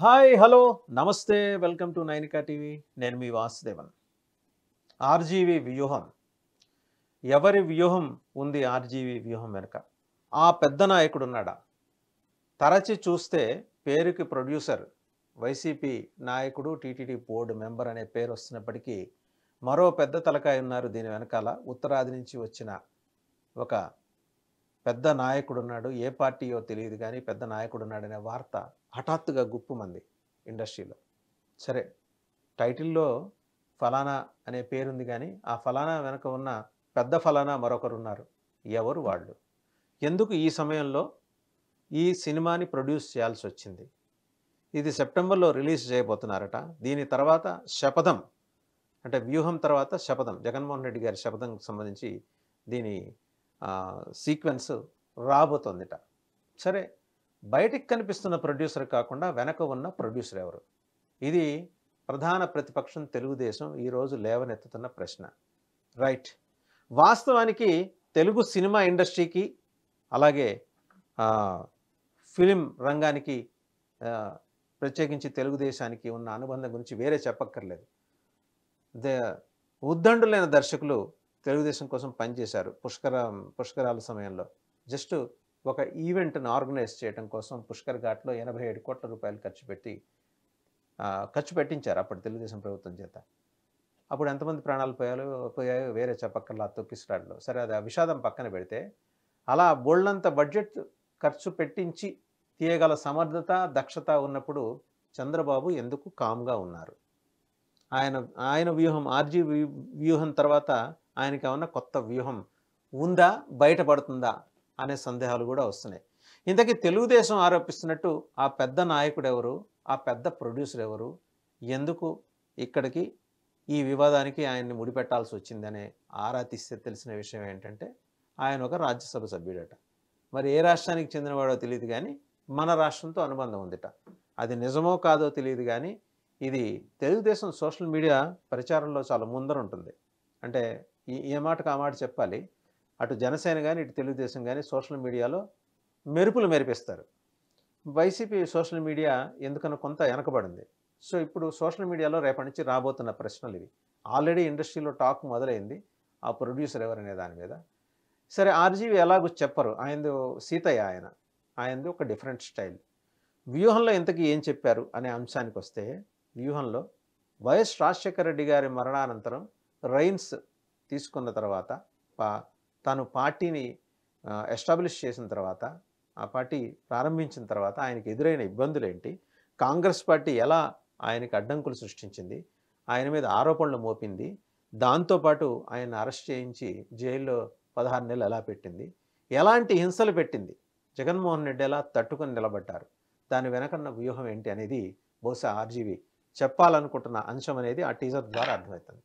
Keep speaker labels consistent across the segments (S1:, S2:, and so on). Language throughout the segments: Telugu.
S1: హాయ్ హలో నమస్తే వెల్కమ్ టు నైనికా టీవీ నేను మీ వాసుదేవన్ ఆర్జీవి వ్యూహం ఎవరి వ్యూహం ఉంది ఆర్జీవి వ్యూహం వెనుక ఆ పెద్ద నాయకుడున్నాడా తరచి చూస్తే పేరుకి ప్రొడ్యూసర్ వైసీపీ నాయకుడు టీటీడీ బోర్డు మెంబర్ అనే పేరు వస్తున్నప్పటికీ మరో పెద్ద తలకాయ ఉన్నారు దీని వెనకాల ఉత్తరాది నుంచి వచ్చిన ఒక పెద్ద నాయకుడున్నాడు ఏ పార్టీయో తెలియదు కానీ పెద్ద నాయకుడున్నాడనే వార్త హఠాత్తుగా గుప్పు మంది ఇండస్ట్రీలో సరే టైటిల్లో ఫలానా అనే పేరుంది కానీ ఆ ఫలానా వెనక ఉన్న పెద్ద ఫలానా మరొకరున్నారు ఎవరు వాళ్ళు ఎందుకు ఈ సమయంలో ఈ సినిమాని ప్రొడ్యూస్ చేయాల్సి వచ్చింది ఇది సెప్టెంబర్లో రిలీజ్ చేయబోతున్నారట దీని తర్వాత శపథం అంటే వ్యూహం తర్వాత శపథం జగన్మోహన్ రెడ్డి గారి శపథం సంబంధించి దీని సీక్వెన్స్ రాబోతోందిట సరే బయటికి కనిపిస్తున్న ప్రొడ్యూసర్ కాకుండా వెనక ఉన్న ప్రొడ్యూసర్ ఎవరు ఇది ప్రధాన ప్రతిపక్షం తెలుగుదేశం ఈరోజు లేవనెత్తుతున్న ప్రశ్న రైట్ వాస్తవానికి తెలుగు సినిమా ఇండస్ట్రీకి అలాగే ఫిలిం రంగానికి ప్రత్యేకించి తెలుగుదేశానికి ఉన్న అనుబంధం గురించి వేరే చెప్పక్కర్లేదు ఉద్దండులైన దర్శకులు తెలుగుదేశం కోసం పనిచేశారు పుష్కర పుష్కరాల సమయంలో జస్ట్ ఒక ఈవెంట్ను ఆర్గనైజ్ చేయడం కోసం పుష్కర్ ఘాట్లో ఎనభై ఏడు కోట్ల రూపాయలు ఖర్చు పెట్టి ఖర్చు పెట్టించారు అప్పుడు తెలుగుదేశం ప్రభుత్వం చేత అప్పుడు ఎంతమంది ప్రాణాలు పోయాలో పోయాయో వేరే చెప్పక్కర్లా తొక్కిసలాడలో సరే అది విషాదం పక్కన పెడితే అలా బోళ్ళంత బడ్జెట్ ఖర్చు పెట్టించి తీయగల సమర్థత దక్షత ఉన్నప్పుడు చంద్రబాబు ఎందుకు కామ్గా ఉన్నారు ఆయన ఆయన వ్యూహం ఆర్జీ వ్యూహం తర్వాత ఆయనకి ఏమన్నా కొత్త వ్యూహం ఉందా బయటపడుతుందా అనే సందేహాలు కూడా వస్తున్నాయి ఇంతకీ తెలుగుదేశం ఆరోపిస్తున్నట్టు ఆ పెద్ద నాయకుడు ఎవరు ఆ పెద్ద ప్రొడ్యూసర్ ఎవరు ఎందుకు ఇక్కడికి ఈ వివాదానికి ఆయన్ని ముడిపెట్టాల్సి వచ్చిందనే ఆరా తీస్తే తెలిసిన విషయం ఏంటంటే ఆయన ఒక రాజ్యసభ సభ్యుడట మరి ఏ రాష్ట్రానికి చెందినవాడో తెలియదు కానీ మన రాష్ట్రంతో అనుబంధం ఉందిట అది నిజమో కాదో తెలియదు కానీ ఇది తెలుగుదేశం సోషల్ మీడియా ప్రచారంలో చాలా ముందర ఉంటుంది అంటే ఏ మాటకు ఆ మాట చెప్పాలి అటు జనసేన కానీ ఇటు తెలుగుదేశం కానీ సోషల్ మీడియాలో మెరుపులు మెరిపిస్తారు వైసీపీ సోషల్ మీడియా ఎందుకన్నా కొంత వెనకబడింది సో ఇప్పుడు సోషల్ మీడియాలో రేపటి నుంచి రాబోతున్న ప్రశ్నలు ఇవి ఆల్రెడీ ఇండస్ట్రీలో టాక్ మొదలైంది ఆ ప్రొడ్యూసర్ ఎవరనే దాని మీద సరే ఆర్జీవి ఎలాగో చెప్పరు ఆయనది సీతయ్య ఆయన ఆయనది ఒక డిఫరెంట్ స్టైల్ వ్యూహంలో ఇంతకీ ఏం చెప్పారు అనే అంశానికి వస్తే వ్యూహంలో వైఎస్ రాజశేఖర రెడ్డి గారి మరణానంతరం రైన్స్ తీసుకున్న తర్వాత తాను పార్టీని ఎస్టాబ్లిష్ చేసిన తర్వాత ఆ పార్టీ ప్రారంభించిన తర్వాత ఆయనకు ఎదురైన ఇబ్బందులు ఏంటి కాంగ్రెస్ పార్టీ ఎలా ఆయనకు అడ్డంకులు సృష్టించింది ఆయన మీద ఆరోపణలు మోపింది దాంతోపాటు ఆయన అరెస్ట్ చేయించి జైల్లో పదహారు నెలలు ఎలా పెట్టింది ఎలాంటి హింసలు పెట్టింది జగన్మోహన్ రెడ్డి ఎలా తట్టుకొని నిలబడ్డారు దాని వెనకన్న వ్యూహం ఏంటి అనేది బహుశా ఆర్జీవి చెప్పాలనుకుంటున్న అంశం అనేది ఆ టీజర్ ద్వారా అర్థమవుతుంది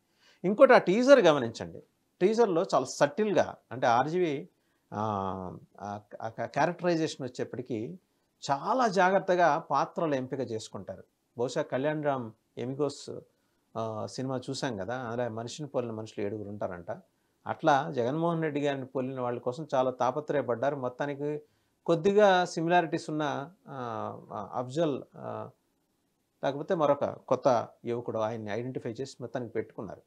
S1: ఇంకోటి ఆ టీజర్ గమనించండి టీజర్లో చాలా సటిల్గా అంటే ఆర్జీవి క్యారెక్టరైజేషన్ వచ్చేప్పటికీ చాలా జాగ్రత్తగా పాత్రలు ఎంపిక చేసుకుంటారు బహుశా కళ్యాణ్ రామ్ ఎమిగోస్ సినిమా చూసాం కదా అలాగే మనిషిని పోలిన మనుషులు ఏడుగురు ఉంటారంట అట్లా జగన్మోహన్ రెడ్డి గారిని పోలిన వాళ్ళ కోసం చాలా తాపత్రయపడ్డారు మొత్తానికి కొద్దిగా సిమిలారిటీస్ ఉన్న అఫ్జల్ లేకపోతే మరొక కొత్త యువకుడు ఆయన్ని ఐడెంటిఫై చేసి మొత్తానికి పెట్టుకున్నారు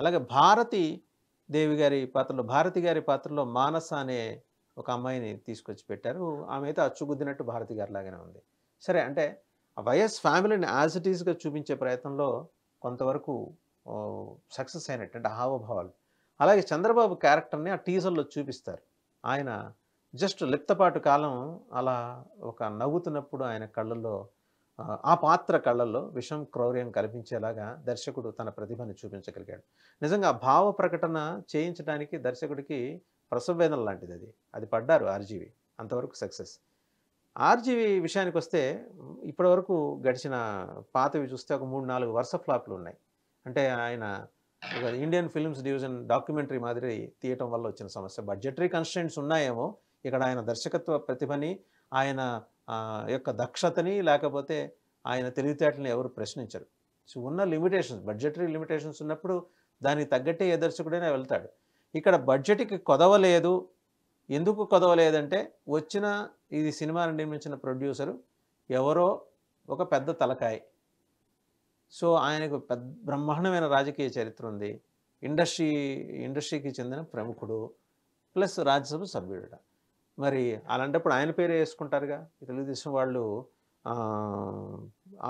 S1: అలాగే భారతి దేవి గారి పాత్రలో భారతి గారి పాత్రలో మానస అనే ఒక అమ్మాయిని తీసుకొచ్చి పెట్టారు ఆమె అయితే అచ్చుగుద్దినట్టు భారతి గారి లాగానే ఉంది సరే అంటే వైఎస్ ఫ్యామిలీని యాజ్ ఇట్ ఈస్గా చూపించే ప్రయత్నంలో కొంతవరకు సక్సెస్ అయినట్టు అంటే హావభావాలు అలాగే చంద్రబాబు క్యారెక్టర్ని ఆ టీజర్లో చూపిస్తారు ఆయన జస్ట్ లిప్తపాటు కాలం అలా ఒక నవ్వుతున్నప్పుడు ఆయన కళ్ళల్లో ఆ పాత్ర కళ్ళల్లో విషం క్రౌర్యం కనిపించేలాగా దర్శకుడు తన ప్రతిభను చూపించగలిగాడు నిజంగా భావ ప్రకటన చేయించడానికి దర్శకుడికి ప్రసవేదన లాంటిది అది అది పడ్డారు ఆర్జీవి అంతవరకు సక్సెస్ ఆర్జీవి విషయానికి వస్తే ఇప్పటివరకు గడిచిన పాతవి చూస్తే ఒక మూడు నాలుగు వరుస ఫ్లాప్లు ఉన్నాయి అంటే ఆయన ఒక ఇండియన్ ఫిల్మ్స్ డివిజన్ డాక్యుమెంటరీ మాదిరి తీయటం వల్ల వచ్చిన సమస్య బడ్జెటరీ కన్స్టెంట్స్ ఉన్నాయేమో ఇక్కడ ఆయన దర్శకత్వ ప్రతిభని ఆయన యొక్క దక్షతని లేకపోతే ఆయన తెలివితేటలను ఎవరు ప్రశ్నించరు సో ఉన్న లిమిటేషన్స్ బడ్జెటరీ లిమిటేషన్స్ ఉన్నప్పుడు దానికి తగ్గట్టే ఏ దర్శకుడైనా వెళ్తాడు ఇక్కడ బడ్జెట్కి కొదవలేదు ఎందుకు కొదవలేదంటే వచ్చిన ఇది సినిమాను నిర్మించిన ప్రొడ్యూసరు ఎవరో ఒక పెద్ద తలకాయ సో ఆయనకు పెద్ద బ్రహ్మాండమైన రాజకీయ చరిత్ర ఉంది ఇండస్ట్రీ ఇండస్ట్రీకి చెందిన ప్రముఖుడు ప్లస్ రాజ్యసభ సభ్యుడు మరి అలాంటప్పుడు ఆయన పేరు వేసుకుంటారుగా తెలుగుదేశం వాళ్ళు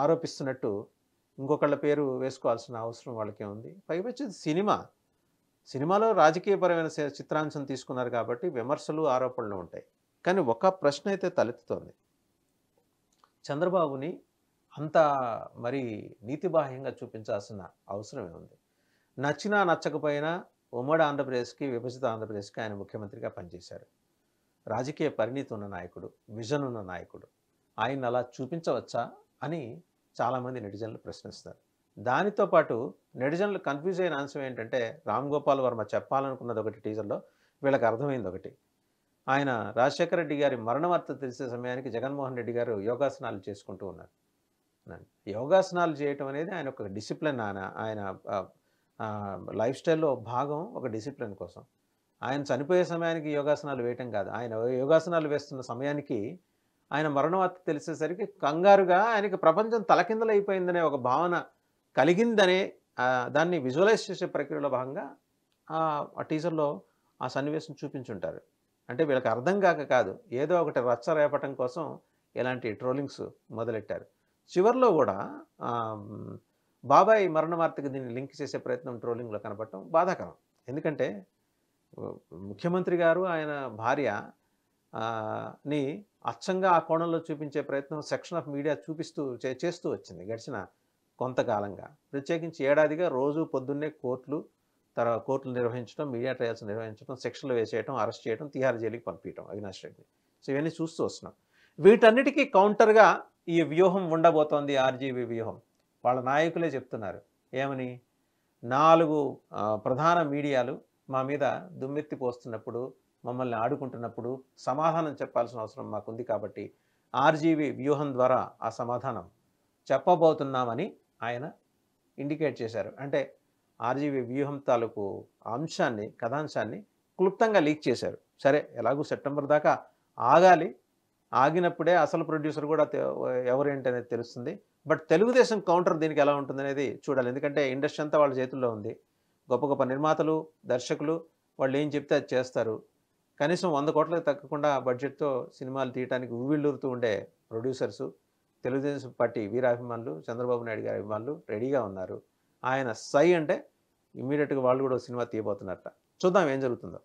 S1: ఆరోపిస్తున్నట్టు ఇంకొకళ్ళ పేరు వేసుకోవాల్సిన అవసరం వాళ్ళకే ఉంది పైపచ్చేది సినిమా సినిమాలో రాజకీయపరమైన చిత్రాంశం తీసుకున్నారు కాబట్టి విమర్శలు ఆరోపణలు ఉంటాయి కానీ ఒక ప్రశ్న అయితే తలెత్తుతోంది చంద్రబాబుని అంత మరి నీతిబాహ్యంగా చూపించాల్సిన అవసరమే ఉంది నచ్చినా నచ్చకపోయినా ఉమ్మడి ఆంధ్రప్రదేశ్కి విభజిత ఆంధ్రప్రదేశ్కి ఆయన ముఖ్యమంత్రిగా పనిచేశారు రాజకీయ పరిణితి ఉన్న నాయకుడు విజన్ ఉన్న నాయకుడు ఆయన అలా చూపించవచ్చా అని చాలామంది నెటిజన్లు ప్రశ్నిస్తారు దానితో పాటు నెటిజన్లు కన్ఫ్యూజ్ అయిన అంశం ఏంటంటే రామ్ గోపాల్ వర్మ చెప్పాలనుకున్నది ఒకటి టీజర్లో వీళ్ళకి అర్థమైంది ఒకటి ఆయన రాజశేఖర రెడ్డి గారి మరణవార్త తెలిసే సమయానికి జగన్మోహన్ రెడ్డి గారు యోగాసనాలు చేసుకుంటూ ఉన్నారు యోగాసనాలు చేయటం అనేది ఆయన ఒక డిసిప్లిన్ ఆయన ఆయన లైఫ్ స్టైల్లో భాగం ఒక డిసిప్లిన్ కోసం ఆయన చనిపోయే సమయానికి యోగాసనాలు వేయటం కాదు ఆయన యోగాసనాలు వేస్తున్న సమయానికి ఆయన మరణవార్త తెలిసేసరికి కంగారుగా ఆయనకి ప్రపంచం తలకిందలైపోయిందనే ఒక భావన కలిగిందనే దాన్ని విజువలైజ్ చేసే ప్రక్రియలో భాగంగా ఆ టీజర్లో ఆ సన్నివేశం చూపించుంటారు అంటే వీళ్ళకి అర్థం కాక కాదు ఏదో ఒకటి రచ్చ రేపటం కోసం ఇలాంటి ట్రోలింగ్స్ మొదలెట్టారు చివరిలో కూడా బాబాయ్ మరణ వార్తకు దీన్ని లింక్ చేసే ప్రయత్నం ట్రోలింగ్లో కనపడటం బాధాకరం ఎందుకంటే ముఖ్యమంత్రి గారు ఆయన భార్య ని అచ్చంగా ఆ కోణంలో చూపించే ప్రయత్నం సెక్షన్ ఆఫ్ మీడియా చూపిస్తూ చేస్తూ వచ్చింది గడిచిన కొంతకాలంగా ప్రత్యేకించి ఏడాదిగా రోజు పొద్దున్నే కోర్టులు తర్వాత కోర్టులు నిర్వహించడం మీడియా ట్రయల్స్ నిర్వహించడం సెక్షన్లు వేసేయడం అరెస్ట్ చేయడం తిహార్ జైలుకి పంపించడం అవినాష్ రెడ్డి సో ఇవన్నీ చూస్తూ వస్తున్నాం వీటన్నిటికీ కౌంటర్గా ఈ వ్యూహం ఉండబోతోంది ఆర్జీబీ వ్యూహం వాళ్ళ నాయకులే చెప్తున్నారు ఏమని నాలుగు ప్రధాన మీడియాలు మా మీద దుమ్మెత్తి పోస్తున్నప్పుడు మమ్మల్ని ఆడుకుంటున్నప్పుడు సమాధానం చెప్పాల్సిన అవసరం మాకుంది కాబట్టి ఆర్జీవి వ్యూహం ద్వారా ఆ సమాధానం చెప్పబోతున్నామని ఆయన ఇండికేట్ చేశారు అంటే ఆర్జీవి వ్యూహం తాలూకు అంశాన్ని కథాంశాన్ని క్లుప్తంగా లీక్ చేశారు సరే ఎలాగూ సెప్టెంబర్ దాకా ఆగాలి ఆగినప్పుడే అసలు ప్రొడ్యూసర్ కూడా ఎవరేంటి అనేది తెలుస్తుంది బట్ తెలుగుదేశం కౌంటర్ దీనికి ఎలా ఉంటుంది అనేది చూడాలి ఎందుకంటే ఇండస్ట్రీ అంతా వాళ్ళ చేతుల్లో ఉంది గొప్ప గొప్ప నిర్మాతలు దర్శకులు వాళ్ళు ఏం చెప్తే అది చేస్తారు కనీసం వంద కోట్లకు తగ్గకుండా బడ్జెట్తో సినిమాలు తీయడానికి ఊవిళ్ళూరుతూ ఉండే ప్రొడ్యూసర్సు తెలుగుదేశం పార్టీ వీరాభిమానులు చంద్రబాబు నాయుడు గారి అభిమానులు రెడీగా ఉన్నారు ఆయన సై అంటే ఇమ్మీడియట్గా వాళ్ళు కూడా సినిమా తీయబోతున్నారట చూద్దాం ఏం జరుగుతుందో